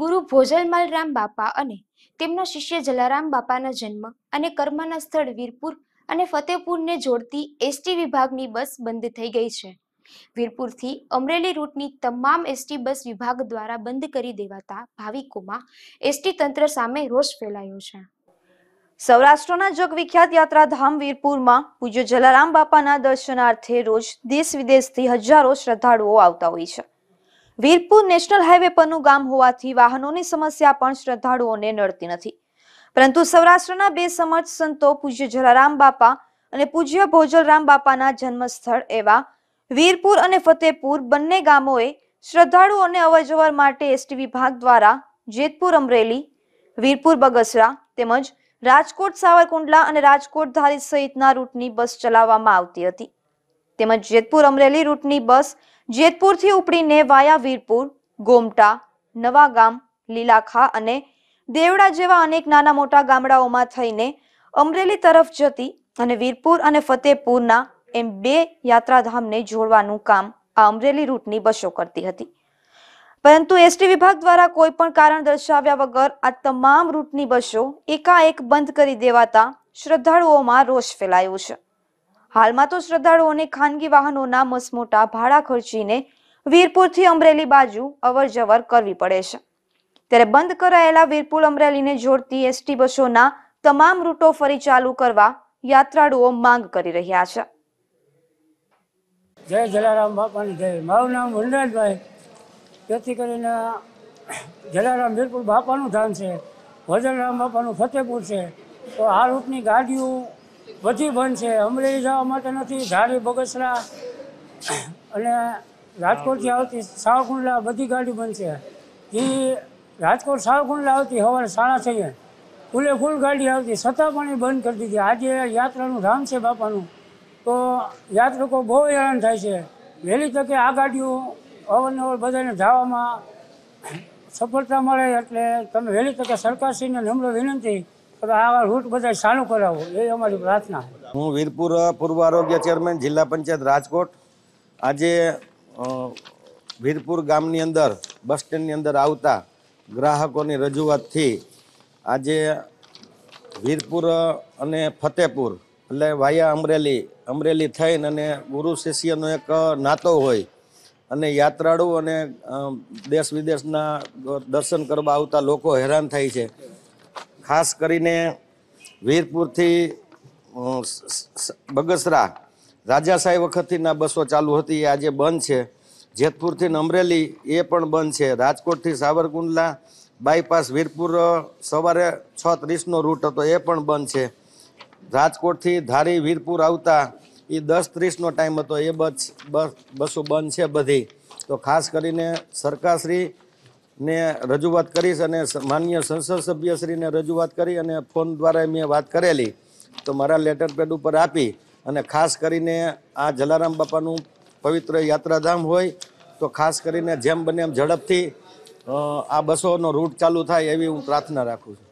ગુરુ ભોજનમાલ રામ બાપા અને તેમના શિષ્ય જલારામ બાપાના જન્મ અને કર્મના સ્થળ વીરપુર અને ફતેપુરને જોડતી એસટી વિભાગની બસ બંધ થઈ ગઈ છે વીરપુરથી અમરેલી રૂટની તમામ એસટી બસ વિભાગ દ્વારા બંધ કરી દેવાતા ભાવિકોમાં એસટી તંત્ર સામે રોષ ફેલાયો છે સૌરાષ્ટ્રના જગવિખ્યાત યાત્રાધામ વીરપુરમાં પૂજ્ય જલારામ બાપાના દર્શનાર્થે રોજ દેશ વિદેશથી હજારો શ્રદ્ધાળુઓ આવતા હોય છે વીરપુર નેશનલ હાઈવે પરનું ગામ હોવાથી વાહનોની સમસ્યા પણ શ્રદ્ધાળુઓને નડતી નથી પરંતુ સૌરાષ્ટ્રના બે સમર્થ સંતો પૂજ્ય જલારામ બાપા અને પૂજ્ય ભોજલરામ બાપાના જન્મસ્થળ એવા વીરપુર અને ફતેપુર બંને ગામોએ શ્રદ્ધાળુઓને અવરજવર માટે એસટી વિભાગ દ્વારા જેતપુર અમરેલી વીરપુર બગસરા તેમજ રાજકોટ સાવરકુંડલા અને રાજકોટ ધારી સહિતના રૂટની બસ ચલાવવામાં આવતી હતી તેમજ જેતપુર અમરેલી રૂટની બસ જેતપુરથી ઉપડીને વાયા વીરપુર ગોમટા નવાગામ લીલાખા અને દેવડા જેવા અનેક નાના મોટા ગામડાઓમાં થઈને અમરેલી તરફ જતી અને વીરપુર અને ફતેપુરના એમ બે યાત્રાધામને જોડવાનું કામ આ અમરેલી રૂટની બસો કરતી હતી પરંતુ એસટી વિભાગ દ્વારા કોઈ પણ કારણ દર્શાવ્યા વગર આ તમામ રૂટની બસો એકાએક બંધ કરી દેવાતા શ્રદ્ધાળુઓમાં રોષ ફેલાયો છે હાલમાં તો શ્રદ્ધાળુઓને ખાનગી વાહનોના મસમોટા ભાડા ખર્ચીને વીરપુરથી અમરેલી બાજુ અવર જવર કરવી પડે છે ત્યારે બંધ કરાયેલા વીરપુર અમરેલીને જોડતી એસટી બસોના તમામ રૂટો ફરી ચાલુ કરવા યાત્રાળુઓ માંગ કરી રહ્યા છે જય જલારામ બાપાની જય મારું નામ વનરાજભાઈ જેથી કરીને જલારામ વીરપુર બાપાનું ધામ છે વજનરામ બાપાનું ફતેપુર છે તો આ રૂટની ગાડીઓ બધી બંધ છે અમરેલી જવા માટે નથી ધારી બગસરા અને રાજકોટથી આવતી સાવકુંડલા બધી ગાડી બંધ છે એ રાજકોટ સાવકુંડલા આવતી સવારે સાડા છએ ફૂલે ફૂલ ગાડી આવતી છતાં પણ એ બંધ કરી દીધી આજે યાત્રાનું ધામ છે બાપાનું તો યાત્રિકો બહુ હેરાન થાય છે વહેલી તકે આ ગાડીઓ અવરનવર બધાને જવામાં સફળતા મળે એટલે તમે વહેલી તકે સરકારશ્રીને નમ્ર વિનંતી હું વીરપુર પૂર્વ આરોગ્ય ચેરમેન જિલ્લા પંચાયત રાજકોટ આજે વીરપુર ગામની અંદર બસ સ્ટેન્ડની અંદર આવતા ગ્રાહકોની રજૂઆતથી આજે વીરપુર અને ફતેપુર એટલે વાયા અમરેલી અમરેલી થઈને અને ગુરુ શિષ્યનો એક નાતો હોય અને યાત્રાળુ અને દેશ વિદેશના દર્શન કરવા આવતા લોકો હેરાન થાય છે ખાસ કરીને વીરપુરથી બગસરા રાજાશાહી વખતથીના બસો ચાલુ હતી એ આજે બંધ છે જેતપુરથી નમરેલી એ પણ બંધ છે રાજકોટથી સાવરકુંડલા બાયપાસ વીરપુર સવારે છ ત્રીસનો રૂટ હતો એ પણ બંધ છે રાજકોટથી ધારી વીરપુર આવતા એ દસ ત્રીસનો ટાઈમ હતો એ બસ બસો બંધ છે બધી તો ખાસ કરીને સરકારશ્રી ને રજૂઆત કરીશ અને માન્ય સંસદ સભ્યશ્રીને રજૂઆત કરી અને ફોન દ્વારા મેં વાત કરેલી તો મારા લેટર પેડ ઉપર આપી અને ખાસ કરીને આ જલારામ બાપાનું પવિત્ર યાત્રાધામ હોય તો ખાસ કરીને જેમ બને એમ ઝડપથી આ બસોનો રૂટ ચાલુ થાય એવી હું પ્રાર્થના રાખું છું